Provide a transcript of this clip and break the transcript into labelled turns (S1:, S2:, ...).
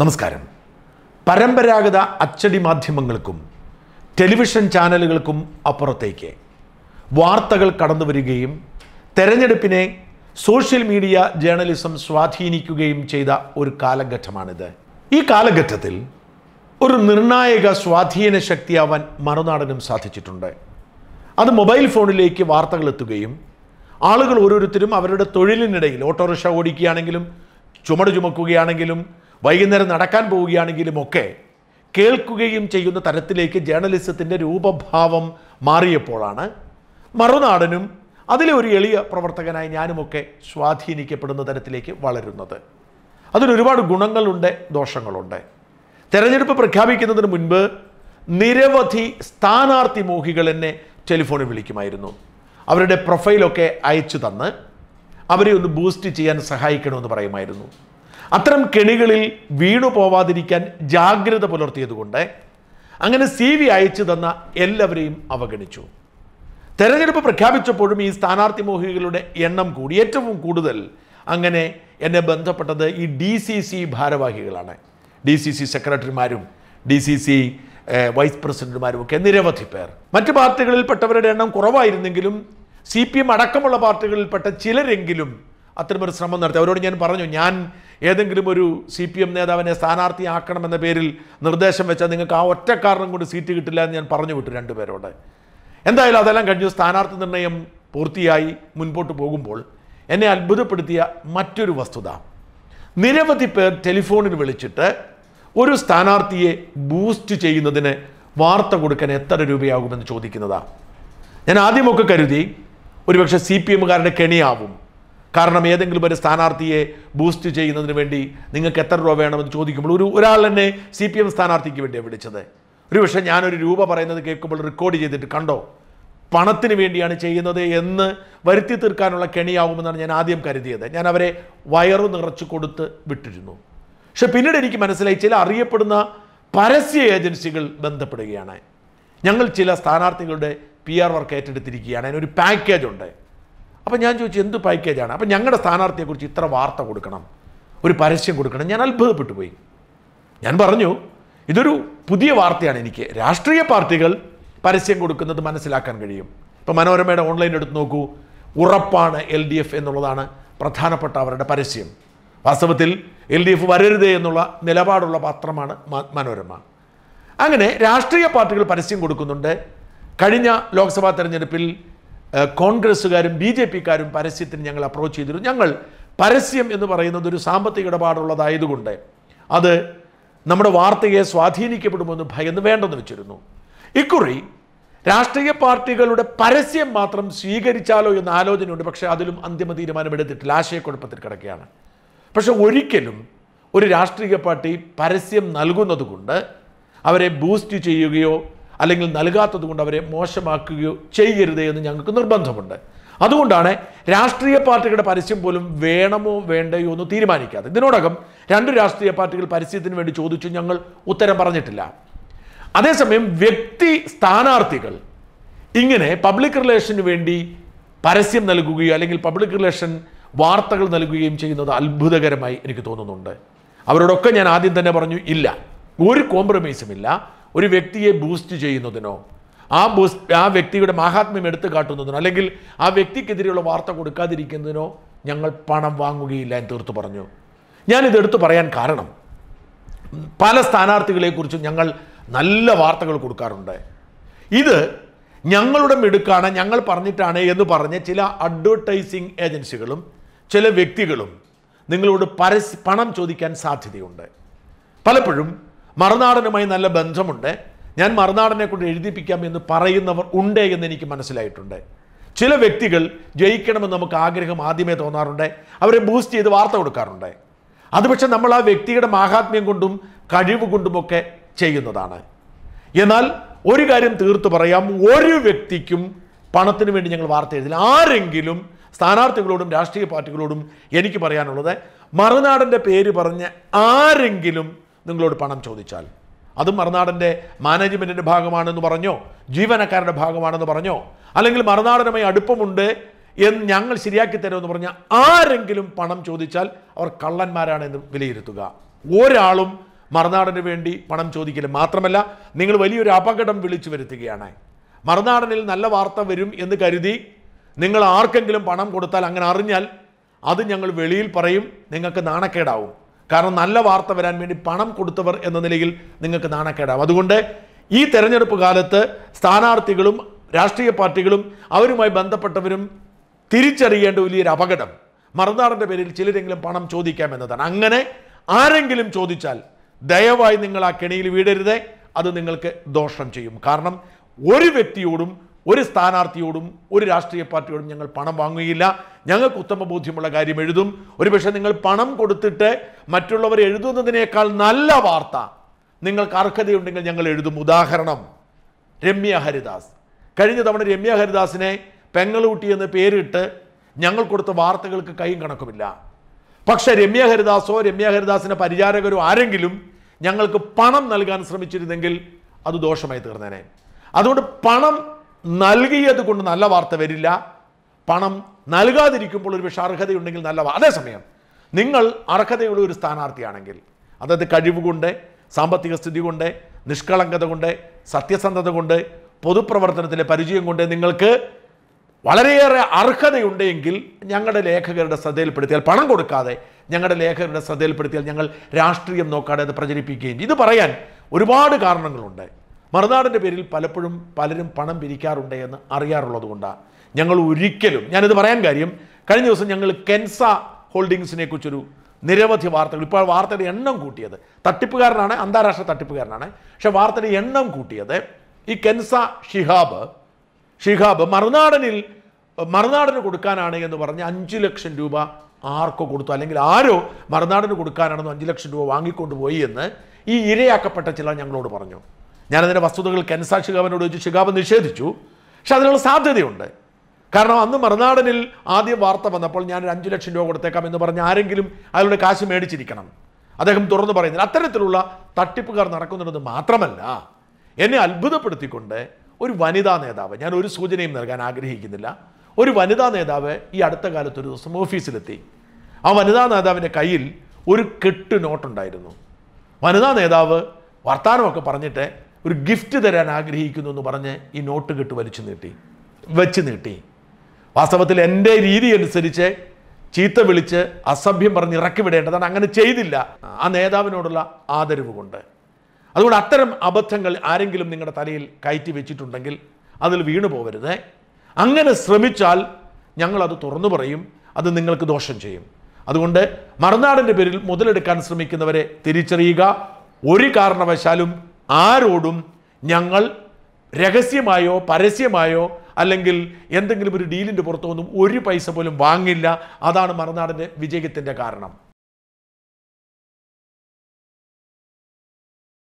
S1: നമസ്കാരം പരമ്പരാഗത അച്ചടി മാധ്യമങ്ങൾക്കും ടെലിവിഷൻ ചാനലുകൾക്കും അപ്പുറത്തേക്ക് വാർത്തകൾ കടന്നു വരികയും തെരഞ്ഞെടുപ്പിനെ സോഷ്യൽ മീഡിയ ജേർണലിസം സ്വാധീനിക്കുകയും ചെയ്ത ഒരു കാലഘട്ടമാണിത് ഈ കാലഘട്ടത്തിൽ ഒരു നിർണായക സ്വാധീന ശക്തിയാവാൻ മറുനാടനും സാധിച്ചിട്ടുണ്ട് അത് മൊബൈൽ ഫോണിലേക്ക് വാർത്തകൾ എത്തുകയും ആളുകൾ ഓരോരുത്തരും അവരുടെ തൊഴിലിനിടയിൽ ഓട്ടോറിക്ഷ ഓടിക്കുകയാണെങ്കിലും ചുമട് ചുമക്കുകയാണെങ്കിലും വൈകുന്നേരം നടക്കാൻ പോവുകയാണെങ്കിലും ഒക്കെ കേൾക്കുകയും ചെയ്യുന്ന തരത്തിലേക്ക് ജേർണലിസത്തിൻ്റെ രൂപഭാവം മാറിയപ്പോഴാണ് മറുനാടനും അതിലെ ഒരു എളിയ പ്രവർത്തകനായി ഞാനുമൊക്കെ സ്വാധീനിക്കപ്പെടുന്ന തരത്തിലേക്ക് വളരുന്നത് അതിനൊരുപാട് ഗുണങ്ങളുണ്ട് ദോഷങ്ങളുണ്ട് തെരഞ്ഞെടുപ്പ് പ്രഖ്യാപിക്കുന്നതിന് മുൻപ് നിരവധി സ്ഥാനാർത്ഥി മോഹികൾ എന്നെ ടെലിഫോണിൽ വിളിക്കുമായിരുന്നു അവരുടെ പ്രൊഫൈലൊക്കെ അയച്ചു തന്ന് അവരെ ഒന്ന് ബൂസ്റ്റ് ചെയ്യാൻ സഹായിക്കണമെന്ന് പറയുമായിരുന്നു അത്തരം കെണികളിൽ വീണു പോവാതിരിക്കാൻ ജാഗ്രത പുലർത്തിയതുകൊണ്ട് അങ്ങനെ സി വി അയച്ചു തന്ന എല്ലാവരെയും അവഗണിച്ചു തെരഞ്ഞെടുപ്പ് പ്രഖ്യാപിച്ചപ്പോഴും ഈ സ്ഥാനാർത്ഥി മോഹികളുടെ എണ്ണം കൂടി ഏറ്റവും കൂടുതൽ അങ്ങനെ എന്നെ ബന്ധപ്പെട്ടത് ഈ ഡി സി സി ഭാരവാഹികളാണ് ഡി സി സി സെക്രട്ടറിമാരും ഡി സി സി വൈസ് പ്രസിഡന്റുമാരും ഒക്കെ നിരവധി പേർ മറ്റു പാർട്ടികളിൽപ്പെട്ടവരുടെ എണ്ണം കുറവായിരുന്നെങ്കിലും സി പി എം അടക്കമുള്ള പാർട്ടികളിൽപ്പെട്ട ചിലരെങ്കിലും അത്തരമൊരു ശ്രമം നടത്തി അവരോട് ഞാൻ പറഞ്ഞു ഞാൻ ഏതെങ്കിലും ഒരു സി പി എം നേതാവിനെ സ്ഥാനാർത്ഥിയാക്കണമെന്ന പേരിൽ നിർദ്ദേശം വെച്ചാൽ നിങ്ങൾക്ക് ആ ഒറ്റ കാരണം കൊണ്ട് സീറ്റ് കിട്ടില്ല എന്ന് ഞാൻ പറഞ്ഞു വിട്ടു രണ്ടുപേരോട് എന്തായാലും അതെല്ലാം കഴിഞ്ഞു സ്ഥാനാർത്ഥി നിർണയം പൂർത്തിയായി മുൻപോട്ട് പോകുമ്പോൾ എന്നെ അത്ഭുതപ്പെടുത്തിയ മറ്റൊരു വസ്തുത നിരവധി പേർ ടെലിഫോണിൽ വിളിച്ചിട്ട് ഒരു സ്ഥാനാർത്ഥിയെ ബൂസ്റ്റ് ചെയ്യുന്നതിന് വാർത്ത കൊടുക്കാൻ എത്ര രൂപയാകുമെന്ന് ചോദിക്കുന്നതാണ് ഞാൻ ആദ്യമൊക്കെ കരുതി ഒരുപക്ഷെ സി പി എമ്മുകാരുടെ കെണിയാവും കാരണം ഏതെങ്കിലും ഒരു സ്ഥാനാർത്ഥിയെ ബൂസ്റ്റ് ചെയ്യുന്നതിന് വേണ്ടി നിങ്ങൾക്ക് എത്ര രൂപ വേണമെന്ന് ചോദിക്കുമ്പോൾ ഒരു ഒരാൾ തന്നെ സി പി എം സ്ഥാനാർത്ഥിക്ക് വേണ്ടിയാണ് വിളിച്ചത് ഒരു പക്ഷേ ഞാനൊരു രൂപ പറയുന്നത് കേൾക്കുമ്പോൾ റെക്കോർഡ് ചെയ്തിട്ട് കണ്ടോ പണത്തിന് വേണ്ടിയാണ് ചെയ്യുന്നത് എന്ന് വരുത്തി തീർക്കാനുള്ള കെണിയാവുമെന്നാണ് ഞാൻ ആദ്യം കരുതിയത് ഞാൻ അവരെ വയറു നിറച്ചു കൊടുത്ത് വിട്ടിരുന്നു പക്ഷെ പിന്നീട് എനിക്ക് മനസ്സിലായി ചില അറിയപ്പെടുന്ന പരസ്യ ഏജൻസികൾ ബന്ധപ്പെടുകയാണ് ഞങ്ങൾ ചില സ്ഥാനാർത്ഥികളുടെ പി ആർ വർക്ക് ഏറ്റെടുത്തിരിക്കുകയാണ് അതിനൊരു പാക്കേജ് ഉണ്ട് അപ്പം ഞാൻ ചോദിച്ചു എന്ത് പാക്കേജാണ് അപ്പം ഞങ്ങളുടെ സ്ഥാനാർത്ഥിയെക്കുറിച്ച് ഇത്ര വാർത്ത കൊടുക്കണം ഒരു പരസ്യം കൊടുക്കണം ഞാൻ അത്ഭുതപ്പെട്ടു പോയി ഞാൻ പറഞ്ഞു ഇതൊരു പുതിയ വാർത്തയാണ് എനിക്ക് രാഷ്ട്രീയ പാർട്ടികൾ പരസ്യം കൊടുക്കുന്നത് മനസ്സിലാക്കാൻ കഴിയും ഇപ്പം മനോരമയുടെ ഓൺലൈൻ എടുത്ത് നോക്കൂ ഉറപ്പാണ് എൽ ഡി എഫ് എന്നുള്ളതാണ് പ്രധാനപ്പെട്ട അവരുടെ പരസ്യം വാസ്തവത്തിൽ എൽ ഡി എഫ് വരരുത് എന്നുള്ള നിലപാടുള്ള പത്രമാണ് മനോരമ അങ്ങനെ രാഷ്ട്രീയ പാർട്ടികൾ പരസ്യം കൊടുക്കുന്നുണ്ട് കഴിഞ്ഞ ലോക്സഭാ തെരഞ്ഞെടുപ്പിൽ കോൺഗ്രസ്സുകാരും ബി ജെ പിക്കാരും പരസ്യത്തിന് ഞങ്ങൾ അപ്രോച്ച് ചെയ്തിരുന്നു ഞങ്ങൾ പരസ്യം എന്ന് പറയുന്നത് ഒരു സാമ്പത്തിക ഇടപാടുള്ളതായതുകൊണ്ട് അത് നമ്മുടെ വാർത്തയെ സ്വാധീനിക്കപ്പെടുമെന്ന് ഭയന്ന് വേണ്ടെന്ന് വെച്ചിരുന്നു ഇക്കുറി രാഷ്ട്രീയ പാർട്ടികളുടെ പരസ്യം മാത്രം സ്വീകരിച്ചാലോ എന്ന ആലോചനയുണ്ട് പക്ഷേ അതിലും അന്തിമ തീരുമാനമെടുത്തിട്ടില്ല ആശയക്കുഴപ്പത്തിൽ കിടക്കുകയാണ് പക്ഷെ ഒരിക്കലും ഒരു രാഷ്ട്രീയ പാർട്ടി പരസ്യം നൽകുന്നത് കൊണ്ട് അവരെ ബൂസ്റ്റ് ചെയ്യുകയോ അല്ലെങ്കിൽ നൽകാത്തത് കൊണ്ട് അവരെ മോശമാക്കുകയോ ചെയ്യരുതേ എന്ന് ഞങ്ങൾക്ക് നിർബന്ധമുണ്ട് അതുകൊണ്ടാണ് രാഷ്ട്രീയ പാർട്ടികളുടെ പരസ്യം പോലും വേണമോ വേണ്ടയോ എന്ന് തീരുമാനിക്കാതെ ഇതിനോടകം രണ്ട് രാഷ്ട്രീയ പാർട്ടികൾ പരസ്യത്തിന് വേണ്ടി ചോദിച്ചു ഞങ്ങൾ ഉത്തരം പറഞ്ഞിട്ടില്ല അതേസമയം വ്യക്തി സ്ഥാനാർത്ഥികൾ ഇങ്ങനെ പബ്ലിക് റിലേഷന് വേണ്ടി പരസ്യം നൽകുകയോ അല്ലെങ്കിൽ പബ്ലിക് റിലേഷൻ വാർത്തകൾ നൽകുകയും ചെയ്യുന്നത് അത്ഭുതകരമായി എനിക്ക് തോന്നുന്നുണ്ട് അവരോടൊക്കെ ഞാൻ ആദ്യം തന്നെ പറഞ്ഞു ഇല്ല ഒരു കോംപ്രമൈസും ഇല്ല ഒരു വ്യക്തിയെ ബൂസ്റ്റ് ചെയ്യുന്നതിനോ ആ ബൂസ് ആ വ്യക്തിയുടെ മഹാത്മ്യം എടുത്തു കാട്ടുന്നതിനോ അല്ലെങ്കിൽ ആ വ്യക്തിക്കെതിരെയുള്ള വാർത്ത കൊടുക്കാതിരിക്കുന്നതിനോ ഞങ്ങൾ പണം വാങ്ങുകയില്ല എന്ന് തീർത്തു പറഞ്ഞു ഞാനിത് എടുത്തു പറയാൻ കാരണം പല സ്ഥാനാർത്ഥികളെക്കുറിച്ചും ഞങ്ങൾ നല്ല വാർത്തകൾ കൊടുക്കാറുണ്ട് ഇത് ഞങ്ങളുടെ മിടുക്കാണ് ഞങ്ങൾ പറഞ്ഞിട്ടാണ് എന്ന് പറഞ്ഞ് ചില അഡ്വർടൈസിങ് ഏജൻസികളും ചില വ്യക്തികളും നിങ്ങളോട് പരസ് പണം ചോദിക്കാൻ സാധ്യതയുണ്ട് പലപ്പോഴും മറുനാടനുമായി നല്ല ബന്ധമുണ്ട് ഞാൻ മറുനാടനെ കൊണ്ട് എഴുതിപ്പിക്കാം എന്ന് പറയുന്നവർ ഉണ്ട് എന്ന് എനിക്ക് മനസ്സിലായിട്ടുണ്ട് ചില വ്യക്തികൾ ജയിക്കണമെന്ന് നമുക്ക് ആഗ്രഹം ആദ്യമേ തോന്നാറുണ്ട് അവരെ ബൂസ്റ്റ് ചെയ്ത് വാർത്ത കൊടുക്കാറുണ്ട് അത് പക്ഷെ നമ്മൾ ആ വ്യക്തിയുടെ മാഹാത്മ്യം കൊണ്ടും കഴിവ് കൊണ്ടുമൊക്കെ ചെയ്യുന്നതാണ് എന്നാൽ ഒരു കാര്യം തീർത്തു പറയാം ഒരു വ്യക്തിക്കും പണത്തിന് വേണ്ടി ഞങ്ങൾ വാർത്ത എഴുതില്ല ആരെങ്കിലും സ്ഥാനാർത്ഥികളോടും രാഷ്ട്രീയ പാർട്ടികളോടും എനിക്ക് പറയാനുള്ളത് മറുനാടൻ്റെ പേര് പറഞ്ഞ് ആരെങ്കിലും നിങ്ങളോട് പണം ചോദിച്ചാൽ അതും മറുനാടൻ്റെ മാനേജ്മെൻറ്റിൻ്റെ ഭാഗമാണെന്ന് പറഞ്ഞോ ജീവനക്കാരുടെ ഭാഗമാണെന്ന് പറഞ്ഞോ അല്ലെങ്കിൽ മറുനാടനുമായി അടുപ്പമുണ്ട് എന്ന് ഞങ്ങൾ ശരിയാക്കി തരുമെന്ന് പറഞ്ഞാൽ ആരെങ്കിലും പണം ചോദിച്ചാൽ അവർ കള്ളന്മാരാണെന്ന് വിലയിരുത്തുക ഒരാളും മറുനാടന് വേണ്ടി പണം ചോദിക്കില്ല മാത്രമല്ല നിങ്ങൾ വലിയൊരു അപകടം വിളിച്ചു വരുത്തുകയാണ് മറുനാടനിൽ നല്ല വാർത്ത വരും എന്ന് കരുതി നിങ്ങൾ ആർക്കെങ്കിലും പണം കൊടുത്താൽ അങ്ങനെ അറിഞ്ഞാൽ അത് ഞങ്ങൾ വെളിയിൽ പറയും നിങ്ങൾക്ക് നാണക്കേടാവും കാരണം നല്ല വാർത്ത വരാൻ വേണ്ടി പണം കൊടുത്തവർ എന്ന നിലയിൽ നിങ്ങൾക്ക് നാണക്കേടാവും അതുകൊണ്ട് ഈ തെരഞ്ഞെടുപ്പ് കാലത്ത് സ്ഥാനാർത്ഥികളും രാഷ്ട്രീയ പാർട്ടികളും അവരുമായി ബന്ധപ്പെട്ടവരും തിരിച്ചറിയേണ്ട വലിയൊരു അപകടം മറുനാടിൻ്റെ പേരിൽ ചിലരെങ്കിലും പണം ചോദിക്കാമെന്നതാണ് അങ്ങനെ ആരെങ്കിലും ചോദിച്ചാൽ ദയവായി നിങ്ങൾ ആ കെണിയിൽ വീടരുതേ അത് നിങ്ങൾക്ക് ദോഷം ചെയ്യും കാരണം ഒരു വ്യക്തിയോടും ഒരു സ്ഥാനാർത്ഥിയോടും ഒരു രാഷ്ട്രീയ പാർട്ടിയോടും ഞങ്ങൾ പണം വാങ്ങുകയില്ല ഞങ്ങൾക്ക് ഉത്തമ ബോധ്യമുള്ള കാര്യം എഴുതും ഒരുപക്ഷെ നിങ്ങൾ പണം കൊടുത്തിട്ട് മറ്റുള്ളവർ എഴുതുന്നതിനേക്കാൾ നല്ല വാർത്ത നിങ്ങൾക്ക് അർഹതയുണ്ടെങ്കിൽ ഞങ്ങൾ എഴുതും ഉദാഹരണം രമ്യ ഹരിദാസ് കഴിഞ്ഞ തവണ രമ്യ ഹരിദാസിനെ പെങ്ങളൂട്ടി എന്ന് പേരിട്ട് ഞങ്ങൾ കൊടുത്ത വാർത്തകൾക്ക് കൈയും കണക്കുമില്ല പക്ഷേ രമ്യ ഹരിദാസോ രമ്യ ഹരിദാസിൻ്റെ പരിചാരകരോ ആരെങ്കിലും ഞങ്ങൾക്ക് പണം നൽകാൻ ശ്രമിച്ചിരുന്നെങ്കിൽ അത് ദോഷമായി തീർന്നേനെ അതുകൊണ്ട് പണം നൽകിയത് കൊണ്ട് നല്ല വാർത്ത വരില്ല പണം നൽകാതിരിക്കുമ്പോൾ ഒരു പക്ഷേ അർഹതയുണ്ടെങ്കിൽ നല്ല അതേസമയം നിങ്ങൾ അർഹതയുള്ള ഒരു സ്ഥാനാർത്ഥിയാണെങ്കിൽ അതായത് കഴിവ് കൊണ്ട് സാമ്പത്തിക സ്ഥിതി കൊണ്ട് നിഷ്കളങ്കത കൊണ്ട് സത്യസന്ധത കൊണ്ട് പൊതുപ്രവർത്തനത്തിലെ പരിചയം കൊണ്ട് നിങ്ങൾക്ക് വളരെയേറെ അർഹതയുണ്ടെങ്കിൽ ഞങ്ങളുടെ ലേഖകരുടെ ശ്രദ്ധയിൽപ്പെടുത്തിയാൽ പണം കൊടുക്കാതെ ഞങ്ങളുടെ ലേഖകരുടെ ശ്രദ്ധയിൽപ്പെടുത്തിയാൽ ഞങ്ങൾ രാഷ്ട്രീയം നോക്കാതെ അത് പ്രചരിപ്പിക്കുകയും ഇത് പറയാൻ ഒരുപാട് കാരണങ്ങളുണ്ട് മറുനാടിൻ്റെ പേരിൽ പലപ്പോഴും പലരും പണം പിരിക്കാറുണ്ട് എന്ന് അറിയാറുള്ളതുകൊണ്ടാണ് ഞങ്ങൾ ഒരിക്കലും ഞാനിത് പറയാൻ കാര്യം കഴിഞ്ഞ ദിവസം ഞങ്ങൾ കെൻസ ഹോൾഡിങ്സിനെ കുറിച്ചൊരു നിരവധി വാർത്തകൾ ഇപ്പോൾ വാർത്തയുടെ എണ്ണം കൂട്ടിയത് തട്ടിപ്പുകാരനാണ് അന്താരാഷ്ട്ര തട്ടിപ്പുകാരനാണ് പക്ഷെ വാർത്തയുടെ എണ്ണം കൂട്ടിയത് ഈ കെൻസ ഷിഹാബ് ഷിഹാബ് മറുനാടനിൽ മറുനാടന് കൊടുക്കാനാണ് എന്ന് പറഞ്ഞ് അഞ്ച് ലക്ഷം രൂപ ആർക്കോ കൊടുത്തു അല്ലെങ്കിൽ ആരോ മറുനാടിന് കൊടുക്കാനാണെന്ന് അഞ്ച് ലക്ഷം രൂപ വാങ്ങിക്കൊണ്ടുപോയി എന്ന് ഈ ഇരയാക്കപ്പെട്ട ചില ഞങ്ങളോട് പറഞ്ഞു ഞാനതിൻ്റെ വസ്തുതകൾ കെൻസാ ഷിഹാബിനോട് ചോദിച്ചു ഷിഹാബ് നിഷേധിച്ചു പക്ഷെ അതിനുള്ള സാധ്യതയുണ്ട് കാരണം അന്ന് മറുനാടനിൽ ആദ്യം വാർത്ത വന്നപ്പോൾ ഞാൻ ഒരു അഞ്ച് ലക്ഷം രൂപ കൊടുത്തേക്കാം എന്ന് പറഞ്ഞ് ആരെങ്കിലും അതിലൂടെ കാശ് മേടിച്ചിരിക്കണം അദ്ദേഹം തുറന്നു പറയുന്നില്ല അത്തരത്തിലുള്ള തട്ടിപ്പുകാർ നടക്കുന്നുണ്ടെന്ന് മാത്രമല്ല എന്നെ അത്ഭുതപ്പെടുത്തിക്കൊണ്ട് ഒരു വനിതാ നേതാവ് ഞാൻ ഒരു സൂചനയും നൽകാൻ ആഗ്രഹിക്കുന്നില്ല ഒരു വനിതാ നേതാവ് ഈ അടുത്ത കാലത്ത് ഒരു ദിവസം ഓഫീസിലെത്തി ആ വനിതാ നേതാവിൻ്റെ കയ്യിൽ ഒരു കെട്ട് നോട്ടുണ്ടായിരുന്നു വനിതാ നേതാവ് വർത്തമാനമൊക്കെ പറഞ്ഞിട്ട് ഒരു ഗിഫ്റ്റ് തരാൻ ആഗ്രഹിക്കുന്നു എന്ന് പറഞ്ഞ് ഈ നോട്ട് കെട്ട് വലിച്ചു നീട്ടി വെച്ച് നീട്ടി വാസ്തവത്തിൽ എൻ്റെ രീതി അനുസരിച്ച് ചീത്ത വിളിച്ച് അസഭ്യം പറഞ്ഞ് ഇറക്കി വിടേണ്ടതാണ് അങ്ങനെ ചെയ്തില്ല ആ നേതാവിനോടുള്ള ആദരവ് കൊണ്ട് അതുകൊണ്ട് അത്തരം അബദ്ധങ്ങൾ ആരെങ്കിലും നിങ്ങളുടെ തലയിൽ കയറ്റി വെച്ചിട്ടുണ്ടെങ്കിൽ അതിൽ വീണു പോകരുത് അങ്ങനെ ശ്രമിച്ചാൽ ഞങ്ങളത് തുറന്നു പറയും അത് നിങ്ങൾക്ക് ദോഷം ചെയ്യും അതുകൊണ്ട് മറുനാടിൻ്റെ പേരിൽ മുതലെടുക്കാൻ ശ്രമിക്കുന്നവരെ തിരിച്ചറിയുക ഒരു കാരണവശാലും ആരോടും ഞങ്ങൾ രഹസ്യമായോ പരസ്യമായോ അല്ലെങ്കിൽ എന്തെങ്കിലും ഒരു ഡീലിൻ്റെ പുറത്തൊന്നും ഒരു പൈസ പോലും വാങ്ങില്ല അതാണ് മറുനാടിൻ്റെ വിജയത്തിൻ്റെ കാരണം